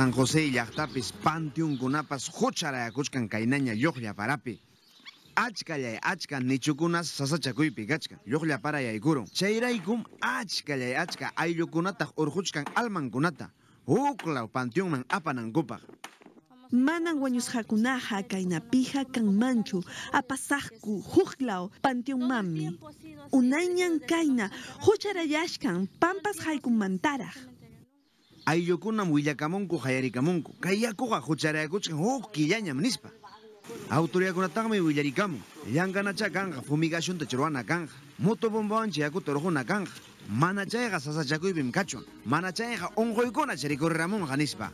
San José y Yactapes, Panteón, Kunapas, Jochara, Yacochcan, Cainaña, Yoglia, Parape. Achkalay, achka, nichukunas, sasachakuypi, gachka, para Cheiraikum Chayraykum, achkalay, achka, urhuchkan urjuchkan, almankunata. Uklaw, panteonman, apanankupaj. manan kan manchu. kanmanchu apasaqku pantium mami, unayñan kaina, hucharayashkan pampas mantara ayllukunam willakamunku qallarikamunku kayllakuqa hucharayakuchkan huk oh, killañam nispa autoridadkunataqmi willarikamun llankanacha kanqa fumigacionta churwana kanqa Moto bombawanchik yakuta urujuna kanqa mana chayqa sasachakuypim kachun mana chayqa unquykuna charikuriramunqa nispa